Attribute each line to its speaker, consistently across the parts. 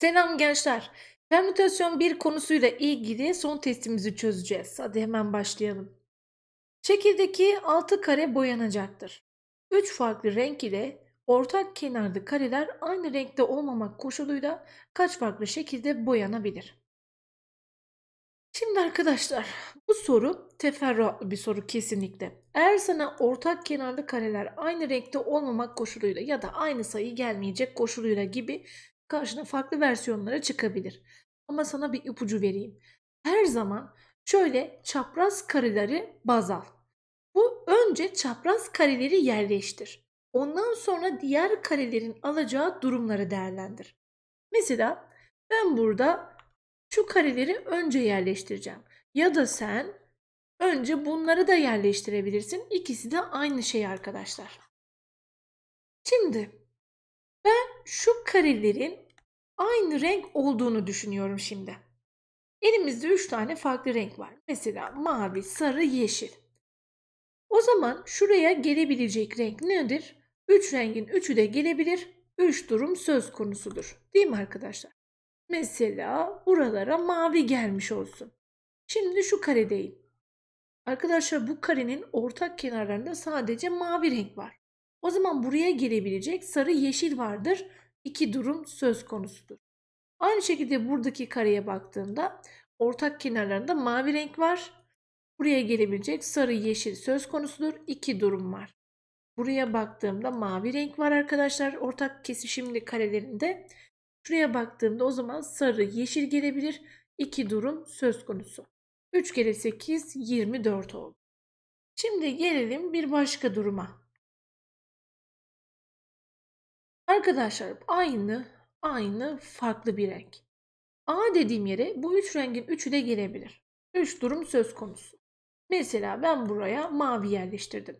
Speaker 1: Selam gençler. Permütasyon bir konusuyla ilgili son testimizi çözeceğiz. Hadi hemen başlayalım. Şekildeki 6 kare boyanacaktır. 3 farklı renk ile ortak kenarlı kareler aynı renkte olmamak koşuluyla kaç farklı şekilde boyanabilir? Şimdi arkadaşlar bu soru teferruatlı bir soru kesinlikle. Eğer sana ortak kenarlı kareler aynı renkte olmamak koşuluyla ya da aynı sayı gelmeyecek koşuluyla gibi karşına farklı versiyonlara çıkabilir. Ama sana bir ipucu vereyim. Her zaman şöyle çapraz kareleri baz al. Bu önce çapraz kareleri yerleştir. Ondan sonra diğer karelerin alacağı durumları değerlendir. Mesela ben burada şu kareleri önce yerleştireceğim. Ya da sen önce bunları da yerleştirebilirsin. İkisi de aynı şey arkadaşlar. Şimdi ben şu karelerin aynı renk olduğunu düşünüyorum şimdi. Elimizde 3 tane farklı renk var. Mesela mavi, sarı, yeşil. O zaman şuraya gelebilecek renk nedir? 3 üç rengin 3'ü de gelebilir. 3 durum söz konusudur. Değil mi arkadaşlar? Mesela buralara mavi gelmiş olsun. Şimdi şu karedeyim. Arkadaşlar bu karenin ortak kenarlarında sadece mavi renk var. O zaman buraya girebilecek sarı yeşil vardır. İki durum söz konusudur. Aynı şekilde buradaki kareye baktığımda ortak kenarlarında mavi renk var. Buraya gelebilecek sarı yeşil söz konusudur. İki durum var. Buraya baktığımda mavi renk var arkadaşlar. Ortak kesişimli karelerinde. Şuraya baktığımda o zaman sarı yeşil gelebilir. İki durum söz konusu. 3 kere 8 24 oldu. Şimdi gelelim bir başka duruma. Arkadaşlar aynı, aynı, farklı bir renk. A dediğim yere bu üç rengin üçü de gelebilir. Üç durum söz konusu. Mesela ben buraya mavi yerleştirdim.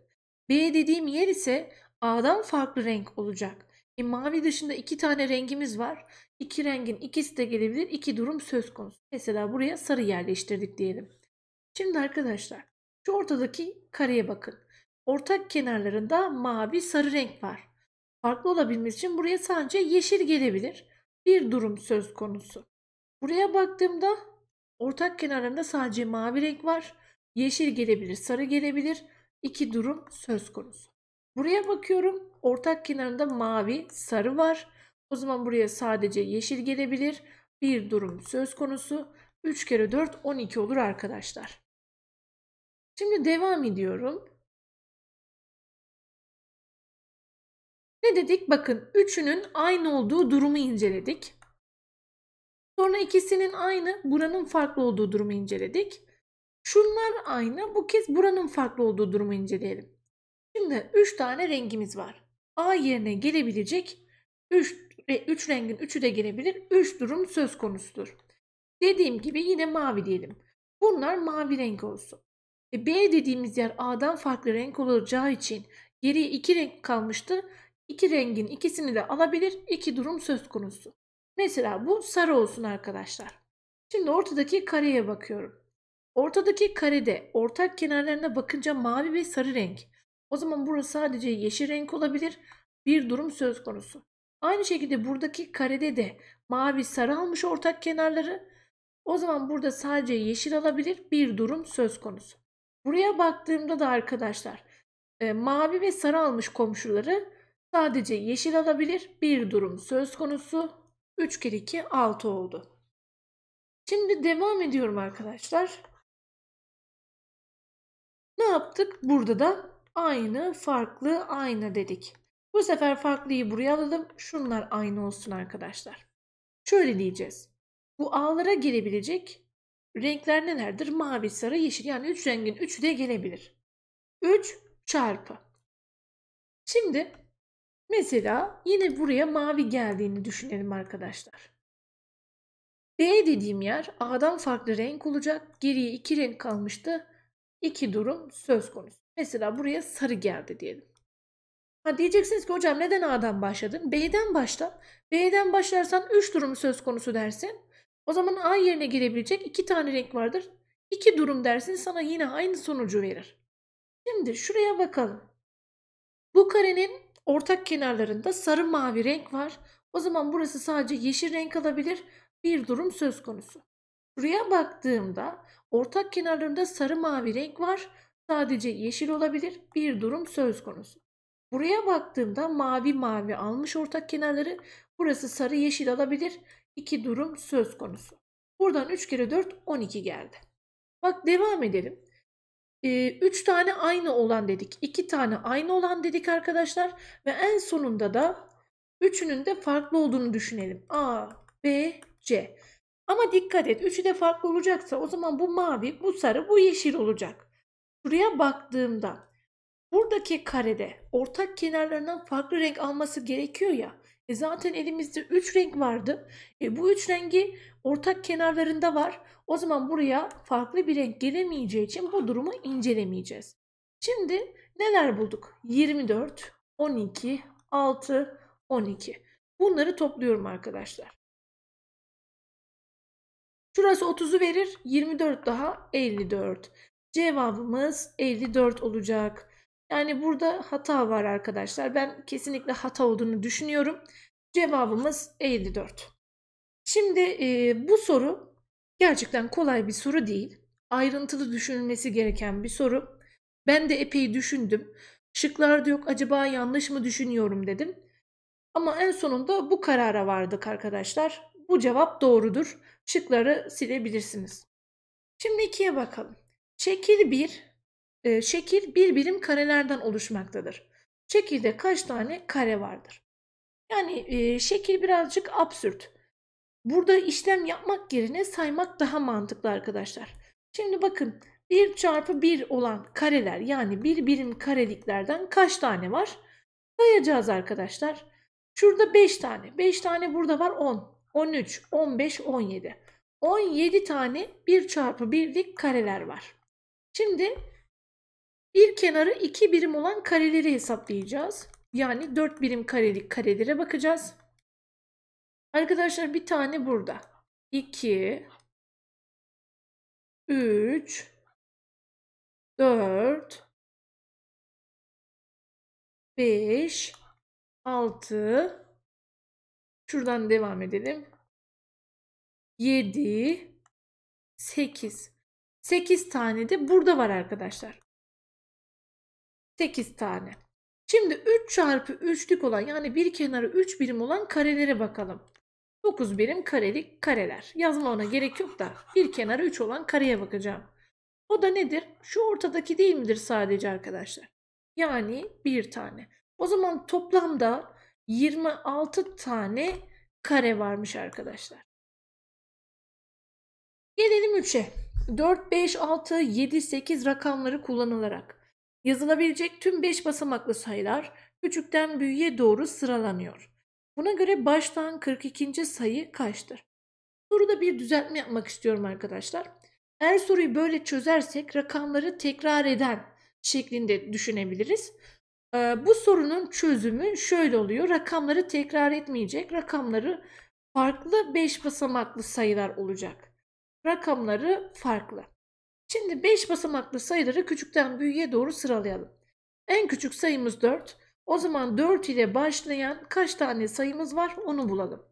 Speaker 1: B dediğim yer ise A'dan farklı renk olacak. E, mavi dışında iki tane rengimiz var. İki rengin ikisi de gelebilir. İki durum söz konusu. Mesela buraya sarı yerleştirdik diyelim. Şimdi arkadaşlar şu ortadaki kareye bakın. Ortak kenarlarında mavi sarı renk var farklı olabilmesi için buraya sadece yeşil gelebilir. Bir durum söz konusu. Buraya baktığımda ortak kenarında sadece mavi renk var. Yeşil gelebilir, sarı gelebilir. İki durum söz konusu. Buraya bakıyorum. Ortak kenarında mavi, sarı var. O zaman buraya sadece yeşil gelebilir. Bir durum söz konusu. 3 kere 4 12 olur arkadaşlar. Şimdi devam ediyorum. Ne dedik? Bakın üçünün aynı olduğu durumu inceledik. Sonra ikisinin aynı, buranın farklı olduğu durumu inceledik. Şunlar aynı, bu kez buranın farklı olduğu durumu inceleyelim. Şimdi 3 tane rengimiz var. A yerine gelebilecek 3 üç, rengin 3'ü de gelebilir. 3 durum söz konusudur. Dediğim gibi yine mavi diyelim. Bunlar mavi renk olsun. E B dediğimiz yer A'dan farklı renk olacağı için geriye 2 renk kalmıştı. İki rengin ikisini de alabilir. İki durum söz konusu. Mesela bu sarı olsun arkadaşlar. Şimdi ortadaki kareye bakıyorum. Ortadaki karede ortak kenarlarına bakınca mavi ve sarı renk. O zaman burası sadece yeşil renk olabilir. Bir durum söz konusu. Aynı şekilde buradaki karede de mavi sarı almış ortak kenarları. O zaman burada sadece yeşil alabilir bir durum söz konusu. Buraya baktığımda da arkadaşlar e, mavi ve sarı almış komşuları sadece yeşil alabilir bir durum söz konusu. 3 kere 2 6 oldu. Şimdi devam ediyorum arkadaşlar. Ne yaptık? Burada da aynı, farklı, aynı dedik. Bu sefer farklıyı buraya alalım. Şunlar aynı olsun arkadaşlar. Şöyle diyeceğiz. Bu ağlara gelebilecek renkler nelerdir? Mavi, sarı, yeşil. Yani 3 üç rengin 3'ü de gelebilir. 3 çarpı. Şimdi Mesela yine buraya mavi geldiğini düşünelim arkadaşlar. B dediğim yer A'dan farklı renk olacak. Geriye iki renk kalmıştı. İki durum söz konusu. Mesela buraya sarı geldi diyelim. Ha diyeceksiniz ki hocam neden A'dan başladın? B'den başla. B'den başlarsan 3 durum söz konusu dersin. O zaman A yerine girebilecek 2 tane renk vardır. 2 durum dersin sana yine aynı sonucu verir. Şimdi şuraya bakalım. Bu karenin ortak kenarlarında sarı mavi renk var. O zaman burası sadece yeşil renk alabilir bir durum söz konusu. Buraya baktığımda ortak kenarlarında sarı mavi renk var. Sadece yeşil olabilir bir durum söz konusu. Buraya baktığımda mavi mavi almış ortak kenarları. Burası sarı yeşil alabilir. iki durum söz konusu. Buradan 3 kere 4 12 geldi. Bak devam edelim e, üç tane aynı olan dedik. iki tane aynı olan dedik arkadaşlar. Ve en sonunda da üçünün de farklı olduğunu düşünelim. A, B, C. Ama dikkat et. Üçü de farklı olacaksa o zaman bu mavi, bu sarı, bu yeşil olacak. Buraya baktığımda buradaki karede ortak kenarlarından farklı renk alması gerekiyor ya. E zaten elimizde 3 renk vardı. E bu 3 rengi ortak kenarlarında var. O zaman buraya farklı bir renk gelemeyeceği için bu durumu incelemeyeceğiz. Şimdi neler bulduk? 24, 12, 6, 12. Bunları topluyorum arkadaşlar. Şurası 30'u verir. 24 daha 54. Cevabımız 54 olacak. Yani burada hata var arkadaşlar. Ben kesinlikle hata olduğunu düşünüyorum. Cevabımız 54. E Şimdi e, bu soru gerçekten kolay bir soru değil. Ayrıntılı düşünülmesi gereken bir soru. Ben de epey düşündüm. Şıklarda yok acaba yanlış mı düşünüyorum dedim. Ama en sonunda bu karara vardık arkadaşlar. Bu cevap doğrudur. Şıkları silebilirsiniz. Şimdi ikiye bakalım. Şekil 1 e, şekil bir birim karelerden oluşmaktadır. Şekilde kaç tane kare vardır? Yani e, şekil birazcık absürt. Burada işlem yapmak yerine saymak daha mantıklı arkadaşlar. Şimdi bakın 1 çarpı 1 olan kareler yani bir birim kareliklerden kaç tane var? Sayacağız arkadaşlar. Şurada 5 tane. 5 tane burada var 10. 13, 15, 17. 17 tane 1 çarpı 1'lik kareler var. Şimdi bir kenarı 2 birim olan kareleri hesaplayacağız. Yani 4 birim karelik karelere bakacağız. Arkadaşlar bir tane burada. 2 3 4 5 6 şuradan devam edelim. 7 8 8 tane de burada var arkadaşlar. 8 tane. Şimdi 3 çarpı 3'lük olan yani bir kenarı 3 birim olan karelere bakalım. 9 birim karelik kareler. Yazma ona gerek yok da bir kenarı 3 olan kareye bakacağım. O da nedir? Şu ortadaki değil midir sadece arkadaşlar? Yani bir tane. O zaman toplamda 26 tane kare varmış arkadaşlar. Gelelim 3'e. 4, 5, 6, 7, 8 rakamları kullanılarak Yazılabilecek tüm 5 basamaklı sayılar küçükten büyüğe doğru sıralanıyor. Buna göre baştan 42. sayı kaçtır? Soruda bir düzeltme yapmak istiyorum arkadaşlar. Eğer soruyu böyle çözersek rakamları tekrar eden şeklinde düşünebiliriz. Ee, bu sorunun çözümü şöyle oluyor. Rakamları tekrar etmeyecek. Rakamları farklı 5 basamaklı sayılar olacak. Rakamları farklı. Şimdi 5 basamaklı sayıları küçükten büyüğe doğru sıralayalım. En küçük sayımız 4. O zaman 4 ile başlayan kaç tane sayımız var onu bulalım.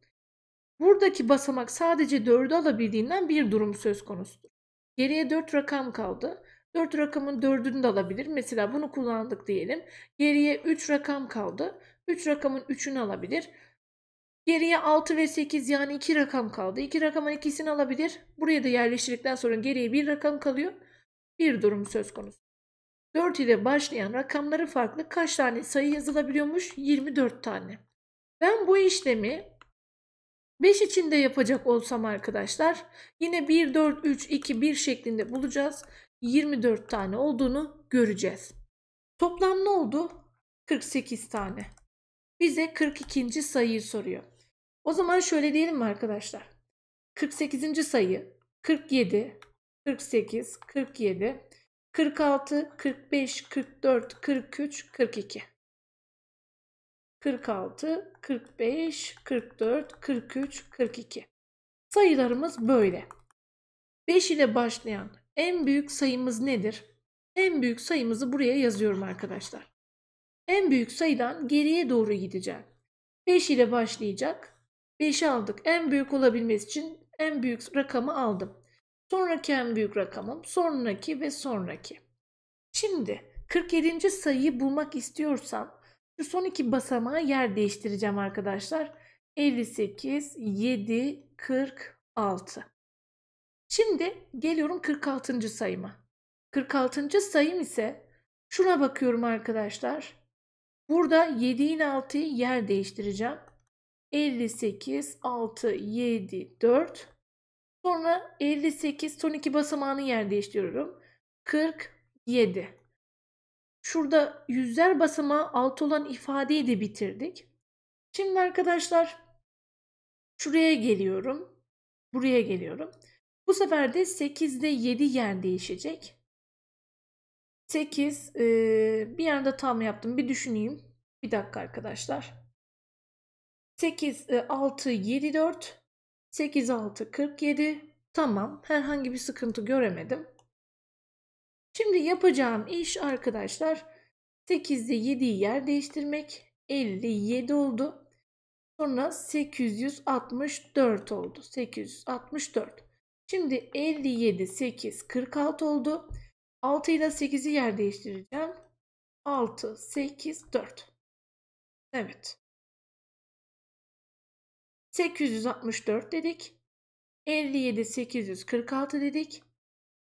Speaker 1: Buradaki basamak sadece 4'ü alabildiğinden bir durum söz konusu. Geriye 4 rakam kaldı. 4 rakamın 4'ünü de alabilir. Mesela bunu kullandık diyelim. Geriye 3 rakam kaldı. 3 rakamın 3'ünü alabilir. Geriye 6 ve 8 yani 2 rakam kaldı. 2 rakamın ikisini alabilir. Buraya da yerleştirdikten sonra geriye 1 rakam kalıyor. Bir durum söz konusu. 4 ile başlayan rakamları farklı kaç tane sayı yazılabiliyormuş? 24 tane. Ben bu işlemi 5 içinde yapacak olsam arkadaşlar yine 1, 4, 3, 2, 1 şeklinde bulacağız. 24 tane olduğunu göreceğiz. Toplam ne oldu? 48 tane. Bize 42. sayıyı soruyor. O zaman şöyle diyelim mi arkadaşlar? 48. sayı 47, 48, 47, 46, 45, 44, 43, 42. 46, 45, 44, 43, 42. Sayılarımız böyle. 5 ile başlayan en büyük sayımız nedir? En büyük sayımızı buraya yazıyorum arkadaşlar. En büyük sayıdan geriye doğru gideceğim. 5 ile başlayacak. 5'i aldık. En büyük olabilmesi için en büyük rakamı aldım. Sonraki en büyük rakamım, sonraki ve sonraki. Şimdi 47. sayıyı bulmak istiyorsam şu son iki basamağı yer değiştireceğim arkadaşlar. 58, 7, 46. Şimdi geliyorum 46. sayıma. 46. sayım ise şuna bakıyorum arkadaşlar. Burada 7 ile 6'yı yer değiştireceğim. 58, 6, 7, 4. Sonra 58 son iki basamağını yer değiştiriyorum. 47. Şurada yüzler basamağı 6 olan ifadeyi de bitirdik. Şimdi arkadaşlar şuraya geliyorum. Buraya geliyorum. Bu sefer de 8 ile 7 yer değişecek. 8 e, bir yerde tam yaptım. Bir düşüneyim. Bir dakika arkadaşlar. 8, 6, 7, 4. 8, 6, 47. Tamam. Herhangi bir sıkıntı göremedim. Şimdi yapacağım iş arkadaşlar 8 ile 7'yi yer değiştirmek 57 oldu. Sonra 864 oldu. 864. Şimdi 57, 8, 46 oldu. 6 ile 8'i yer değiştireceğim. 6, 8, 4. Evet. 864 dedik. 57 846 dedik.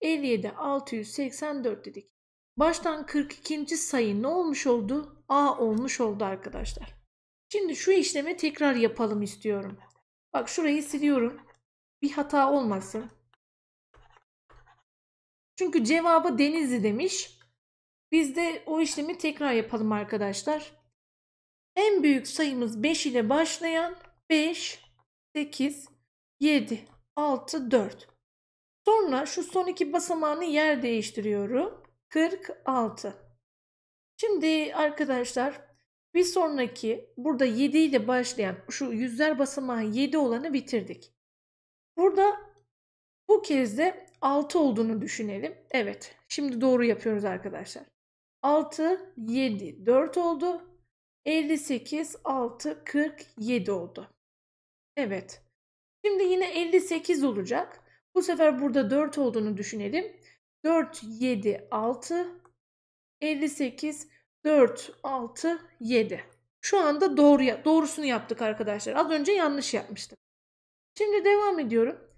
Speaker 1: 57 684 dedik. Baştan 42. sayı ne olmuş oldu? A olmuş oldu arkadaşlar. Şimdi şu işlemi tekrar yapalım istiyorum. Bak şurayı siliyorum. Bir hata olmasın. Çünkü cevabı Denizli demiş. Biz de o işlemi tekrar yapalım arkadaşlar. En büyük sayımız 5 ile başlayan 5, 8, 7, 6, 4. Sonra şu son iki basamağını yer değiştiriyorum. 46. Şimdi arkadaşlar bir sonraki burada 7 ile başlayan şu yüzler basamağı 7 olanı bitirdik. Burada bu kez de 6 olduğunu düşünelim. Evet şimdi doğru yapıyoruz arkadaşlar. 6, 7, 4 oldu. 58, 6, 47 oldu. Evet. Şimdi yine 58 olacak. Bu sefer burada 4 olduğunu düşünelim. 4, 7, 6, 58, 4, 6, 7. Şu anda doğru, doğrusunu yaptık arkadaşlar. Az önce yanlış yapmıştım. Şimdi devam ediyorum.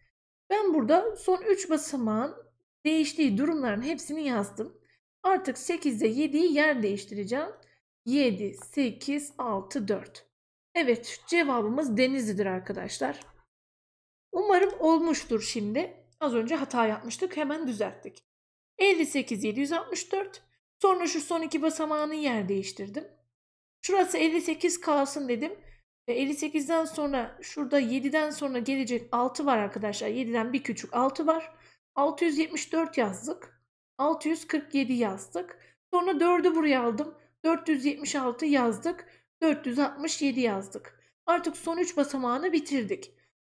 Speaker 1: Ben burada son 3 basamağın değiştiği durumların hepsini yazdım. Artık 8 ile 7'yi yer değiştireceğim. 7, 8, 6, 4. Evet cevabımız Denizli'dir arkadaşlar. Umarım olmuştur şimdi. Az önce hata yapmıştık hemen düzelttik. 58 764. Sonra şu son iki basamağını yer değiştirdim. Şurası 58 kalsın dedim. Ve 58'den sonra şurada 7'den sonra gelecek 6 var arkadaşlar. 7'den bir küçük 6 var. 674 yazdık. 647 yazdık. Sonra 4'ü buraya aldım. 476 yazdık. 467 yazdık. Artık son 3 basamağını bitirdik.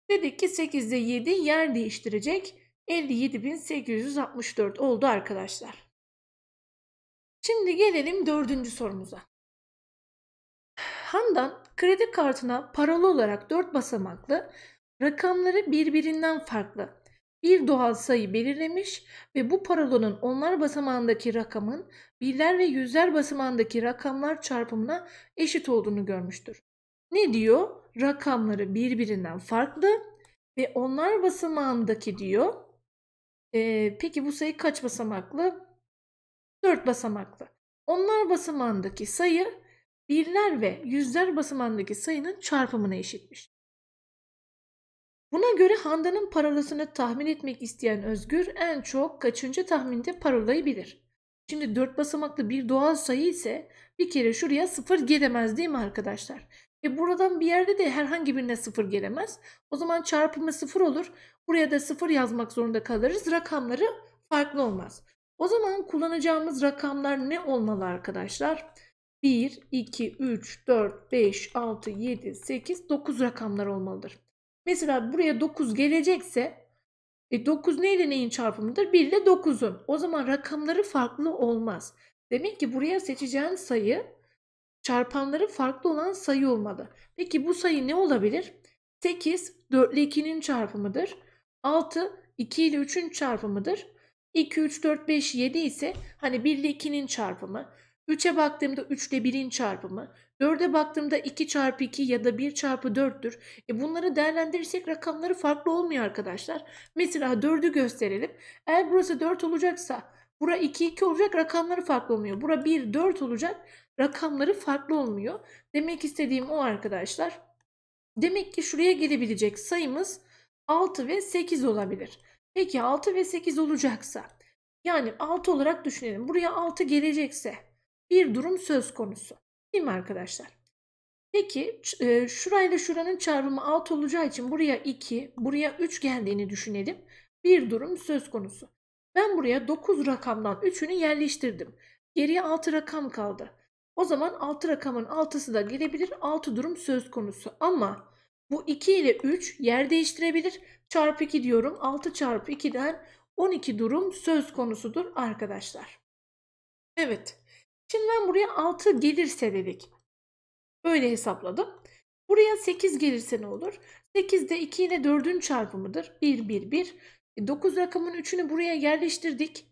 Speaker 1: Dedik ki 8 ile 7 yer değiştirecek. 57.864 oldu arkadaşlar. Şimdi gelelim dördüncü sorumuza. Handan kredi kartına paralı olarak 4 basamaklı rakamları birbirinden farklı bir doğal sayı belirlemiş ve bu paralonun onlar basamağındaki rakamın birler ve yüzler basamağındaki rakamlar çarpımına eşit olduğunu görmüştür. Ne diyor? Rakamları birbirinden farklı ve onlar basamağındaki diyor. Ee, peki bu sayı kaç basamaklı? 4 basamaklı. Onlar basamağındaki sayı birler ve yüzler basamağındaki sayının çarpımına eşitmiş. Buna göre Handan'ın parolasını tahmin etmek isteyen Özgür en çok kaçıncı tahminde parolayı bilir. Şimdi dört basamaklı bir doğal sayı ise bir kere şuraya sıfır gelemez değil mi arkadaşlar? E buradan bir yerde de herhangi birine sıfır gelemez. O zaman çarpımı sıfır olur. Buraya da sıfır yazmak zorunda kalırız. Rakamları farklı olmaz. O zaman kullanacağımız rakamlar ne olmalı arkadaşlar? 1, 2, 3, 4, 5, 6, 7, 8, 9 rakamlar olmalıdır. Mesela buraya 9 gelecekse e 9 ne neyin çarpımıdır? 1 ile 9'un. O zaman rakamları farklı olmaz. Demek ki buraya seçeceğin sayı çarpanları farklı olan sayı olmalı. Peki bu sayı ne olabilir? 8 4 ile 2'nin çarpımıdır. 6 2 ile 3'ün çarpımıdır. 2 3 4 5 7 ise hani 1 ile 2'nin çarpımı. 3'e baktığımda 3 ile 1'in çarpımı. 4'e baktığımda 2 çarpı 2 ya da 1 çarpı 4'tür. E bunları değerlendirirsek rakamları farklı olmuyor arkadaşlar. Mesela 4'ü gösterelim. Eğer burası 4 olacaksa bura 2 2 olacak rakamları farklı olmuyor. Bura 1 4 olacak rakamları farklı olmuyor. Demek istediğim o arkadaşlar. Demek ki şuraya gelebilecek sayımız 6 ve 8 olabilir. Peki 6 ve 8 olacaksa yani 6 olarak düşünelim. Buraya 6 gelecekse bir durum söz konusu. Değil mi arkadaşlar? Peki e, şurayla şuranın çarpımı 6 olacağı için buraya 2, buraya 3 geldiğini düşünelim. Bir durum söz konusu. Ben buraya 9 rakamdan 3'ünü yerleştirdim. Geriye 6 rakam kaldı. O zaman 6 rakamın 6'sı da gelebilir. 6 durum söz konusu. Ama bu 2 ile 3 yer değiştirebilir. Çarpı 2 diyorum. 6 çarpı 2'den 12 durum söz konusudur arkadaşlar. Evet. Şimdi ben buraya 6 gelirse dedik. Böyle hesapladım. Buraya 8 gelirse ne olur? 8 de 2 ile 4'ün çarpımıdır. 1, 1, 1. 9 rakamın 3'ünü buraya yerleştirdik.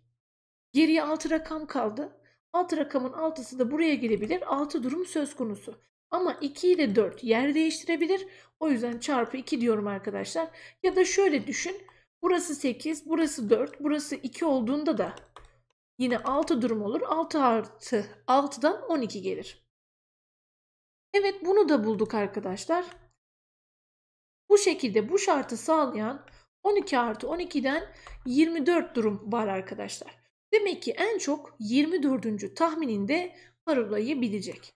Speaker 1: Geriye 6 rakam kaldı. 6 rakamın 6'sı da buraya gelebilir. 6 durum söz konusu. Ama 2 ile 4 yer değiştirebilir. O yüzden çarpı 2 diyorum arkadaşlar. Ya da şöyle düşün. Burası 8, burası 4, burası 2 olduğunda da Yine 6 durum olur. 6 artı 6'dan 12 gelir. Evet bunu da bulduk arkadaşlar. Bu şekilde bu şartı sağlayan 12 artı 12'den 24 durum var arkadaşlar. Demek ki en çok 24. tahmininde parolayı bilecek.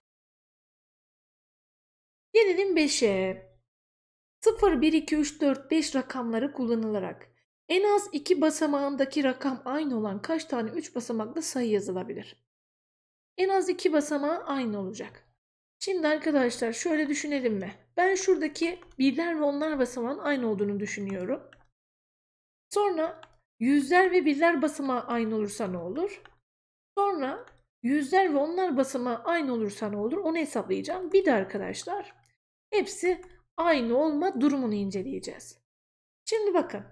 Speaker 1: Gelelim 5'e. 0, 1, 2, 3, 4, 5 rakamları kullanılarak en az iki basamağındaki rakam aynı olan kaç tane üç basamaklı sayı yazılabilir? En az iki basamağı aynı olacak. Şimdi arkadaşlar şöyle düşünelim mi? Ben şuradaki birler ve onlar basamağın aynı olduğunu düşünüyorum. Sonra yüzler ve birler basamağı aynı olursa ne olur? Sonra yüzler ve onlar basamağı aynı olursa ne olur? Onu hesaplayacağım. Bir de arkadaşlar hepsi aynı olma durumunu inceleyeceğiz. Şimdi bakın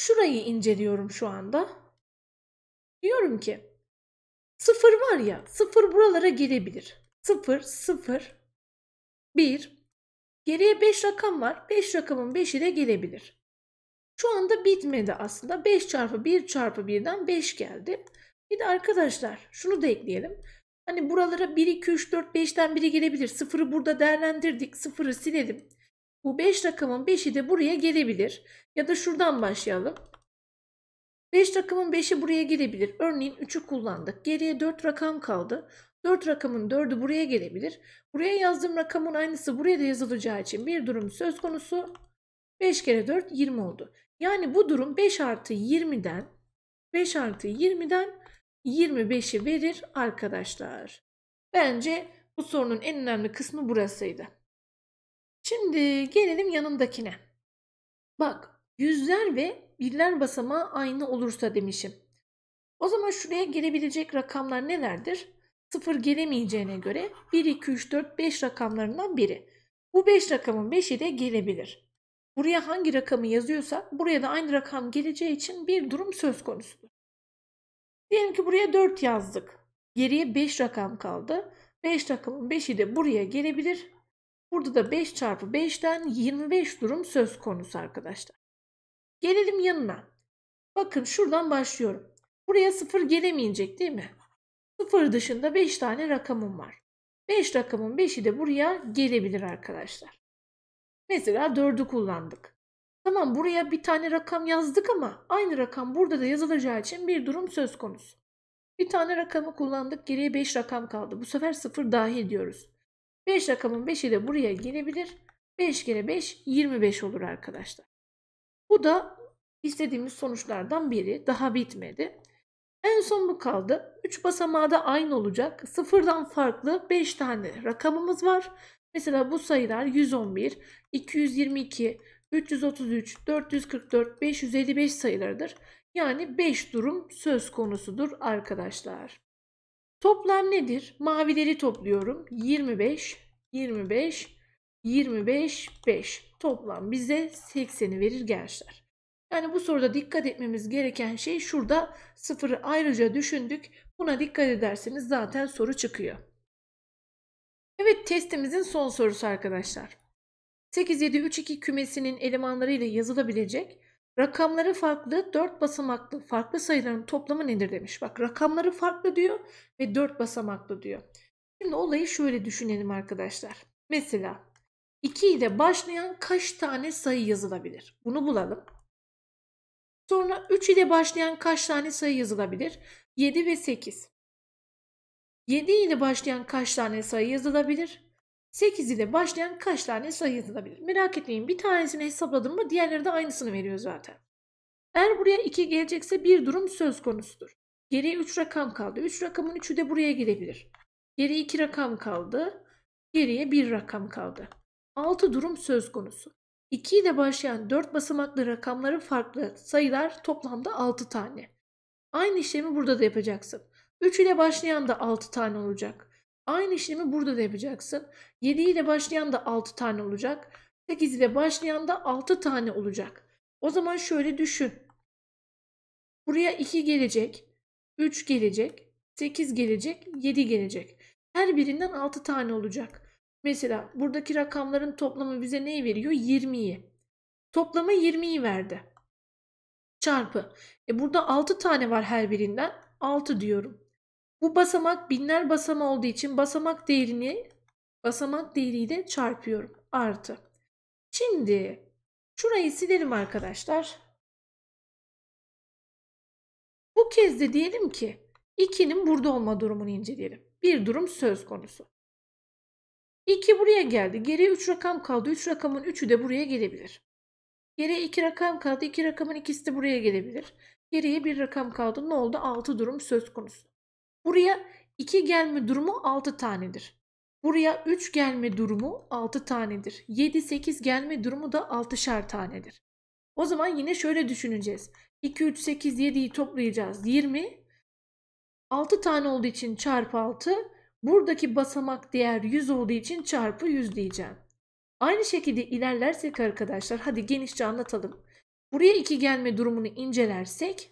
Speaker 1: Şurayı inceliyorum şu anda. Diyorum ki sıfır var ya sıfır buralara gelebilir. Sıfır, sıfır, bir. Geriye beş rakam var. Beş rakamın beşi de gelebilir. Şu anda bitmedi aslında. Beş çarpı bir çarpı birden beş geldi. Bir de arkadaşlar şunu da ekleyelim. Hani buralara 1, 2, 3, 4, 5'ten biri gelebilir. Sıfırı burada değerlendirdik. Sıfırı silelim. Bu 5 rakamın 5'i de buraya gelebilir. Ya da şuradan başlayalım. 5 rakamın 5'i buraya gelebilir. Örneğin 3'ü kullandık. Geriye 4 rakam kaldı. 4 rakamın 4'ü buraya gelebilir. Buraya yazdığım rakamın aynısı buraya da yazılacağı için bir durum söz konusu. 5 kere 4 20 oldu. Yani bu durum 5 artı 20'den 5 artı 20'den 25'i verir arkadaşlar. Bence bu sorunun en önemli kısmı burasıydı. Şimdi gelelim yanındakine. Bak yüzler ve birler basamağı aynı olursa demişim. O zaman şuraya gelebilecek rakamlar nelerdir? Sıfır gelemeyeceğine göre 1, 2, 3, 4, 5 rakamlarından biri. Bu 5 rakamın 5'i de gelebilir. Buraya hangi rakamı yazıyorsak buraya da aynı rakam geleceği için bir durum söz konusudur. Diyelim ki buraya 4 yazdık. Geriye 5 rakam kaldı. 5 rakamın 5'i de buraya gelebilir. Burada da 5 çarpı 5'ten 25 durum söz konusu arkadaşlar. Gelelim yanına. Bakın şuradan başlıyorum. Buraya 0 gelemeyecek değil mi? 0 dışında 5 tane rakamım var. 5 rakamın 5'i de buraya gelebilir arkadaşlar. Mesela 4'ü kullandık. Tamam buraya bir tane rakam yazdık ama aynı rakam burada da yazılacağı için bir durum söz konusu. Bir tane rakamı kullandık geriye 5 rakam kaldı. Bu sefer 0 dahil diyoruz. 5 rakamın 5'i de buraya gelebilir. 5 kere 5 25 olur arkadaşlar. Bu da istediğimiz sonuçlardan biri. Daha bitmedi. En son bu kaldı. 3 basamağı da aynı olacak. 0'dan farklı 5 tane rakamımız var. Mesela bu sayılar 111, 222, 333, 444, 555 sayılarıdır. Yani 5 durum söz konusudur arkadaşlar. Toplam nedir? Mavileri topluyorum. 25, 25, 25, 5. Toplam bize 80'i verir gençler. Yani bu soruda dikkat etmemiz gereken şey şurada sıfırı ayrıca düşündük. Buna dikkat ederseniz zaten soru çıkıyor. Evet testimizin son sorusu arkadaşlar. 8, 7, 3, 2 kümesinin elemanlarıyla yazılabilecek Rakamları farklı, dört basamaklı farklı sayıların toplamı nedir demiş. Bak rakamları farklı diyor ve dört basamaklı diyor. Şimdi olayı şöyle düşünelim arkadaşlar. Mesela 2 ile başlayan kaç tane sayı yazılabilir? Bunu bulalım. Sonra 3 ile başlayan kaç tane sayı yazılabilir? 7 ve 8. 7 ile başlayan kaç tane sayı yazılabilir? 8 ile başlayan kaç tane sayı yazılabilir? Merak etmeyin bir tanesini hesapladım mı diğerleri de aynısını veriyor zaten. Eğer buraya 2 gelecekse bir durum söz konusudur. Geriye 3 rakam kaldı. 3 rakamın 3'ü de buraya gelebilir. Geriye 2 rakam kaldı. Geriye 1 rakam kaldı. 6 durum söz konusu. 2 ile başlayan 4 basamaklı rakamları farklı sayılar toplamda 6 tane. Aynı işlemi burada da yapacaksın. 3 ile başlayan da 6 tane olacak. Aynı işlemi burada da yapacaksın. 7 ile başlayan da 6 tane olacak. 8 ile başlayan da 6 tane olacak. O zaman şöyle düşün. Buraya 2 gelecek, 3 gelecek, 8 gelecek, 7 gelecek. Her birinden 6 tane olacak. Mesela buradaki rakamların toplamı bize neyi veriyor? 20'yi. Toplamı 20'yi verdi. Çarpı. E burada 6 tane var her birinden. 6 diyorum. Bu basamak binler basama olduğu için basamak değerini basamak değeriyle çarpıyorum. Artı. Şimdi şurayı silelim arkadaşlar. Bu kez de diyelim ki 2'nin burada olma durumunu inceleyelim. Bir durum söz konusu. 2 buraya geldi. Geriye 3 rakam kaldı. 3 rakamın 3'ü de buraya gelebilir. Geriye 2 rakam kaldı. 2 rakamın ikisi de buraya gelebilir. Geriye 1 rakam kaldı. Ne oldu? 6 durum söz konusu. Buraya 2 gelme durumu 6 tanedir. Buraya 3 gelme durumu 6 tanedir. 7-8 gelme durumu da 6'şar tanedir. O zaman yine şöyle düşüneceğiz. 2, 3, 8, 7'yi toplayacağız. 20. 6 tane olduğu için çarpı 6. Buradaki basamak değer 100 olduğu için çarpı 100 diyeceğim. Aynı şekilde ilerlersek arkadaşlar hadi genişçe anlatalım. Buraya 2 gelme durumunu incelersek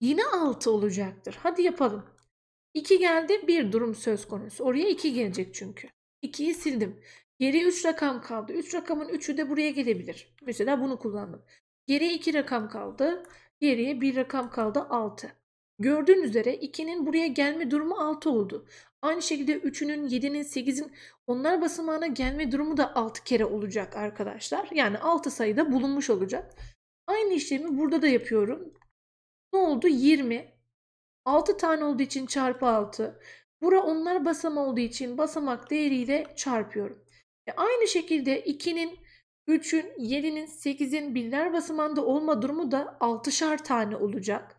Speaker 1: Yine 6 olacaktır. Hadi yapalım. 2 geldi bir durum söz konusu. Oraya 2 gelecek çünkü. 2'yi sildim. Geri 3 rakam kaldı. 3 rakamın 3'ü de buraya gelebilir. Mesela bunu kullandım. Geriye 2 rakam kaldı. Geriye 1 rakam kaldı 6. Gördüğün üzere 2'nin buraya gelme durumu 6 oldu. Aynı şekilde 3'ünün, 7'nin, 8'in onlar basamağına gelme durumu da 6 kere olacak arkadaşlar. Yani 6 sayıda bulunmuş olacak. Aynı işlemi burada da yapıyorum. Ne oldu? 20. 6 tane olduğu için çarpı 6. Bura onlar basam olduğu için basamak değeriyle çarpıyorum. E aynı şekilde 2'nin 3'ün, 7'nin, 8'in binler basamanda olma durumu da 6'şar tane olacak.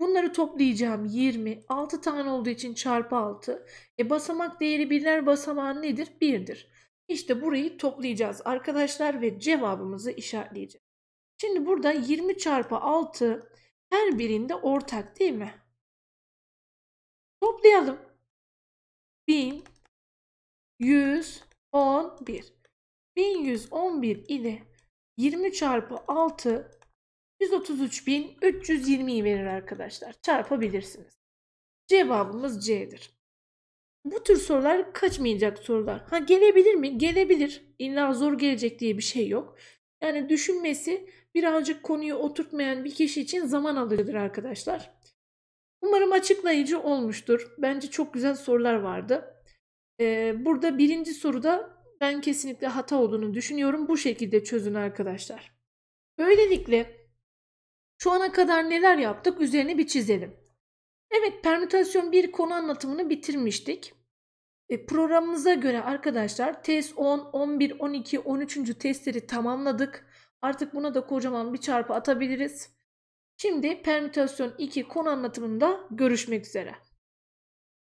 Speaker 1: Bunları toplayacağım 20, 6 tane olduğu için çarpı 6. E basamak değeri birler basamağı nedir? 1'dir. İşte burayı toplayacağız arkadaşlar ve cevabımızı işaretleyeceğiz. Şimdi burada 20 çarpı 6 her birinde ortak değil mi? Toplayalım. 1000, 1111. 1111 ile 20 çarpı 6 133.320'yi verir arkadaşlar. Çarpabilirsiniz. Cevabımız C'dir. Bu tür sorular kaçmayacak sorular. Ha gelebilir mi? Gelebilir. İlla zor gelecek diye bir şey yok. Yani düşünmesi birazcık konuyu oturtmayan bir kişi için zaman alıcıdır arkadaşlar. Umarım açıklayıcı olmuştur. Bence çok güzel sorular vardı. Ee, burada birinci soruda ben kesinlikle hata olduğunu düşünüyorum. Bu şekilde çözün arkadaşlar. Böylelikle şu ana kadar neler yaptık üzerine bir çizelim. Evet permütasyon bir konu anlatımını bitirmiştik. E, programımıza göre arkadaşlar test 10, 11, 12, 13. testleri tamamladık. Artık buna da kocaman bir çarpı atabiliriz. Şimdi permütasyon 2 konu anlatımında görüşmek üzere.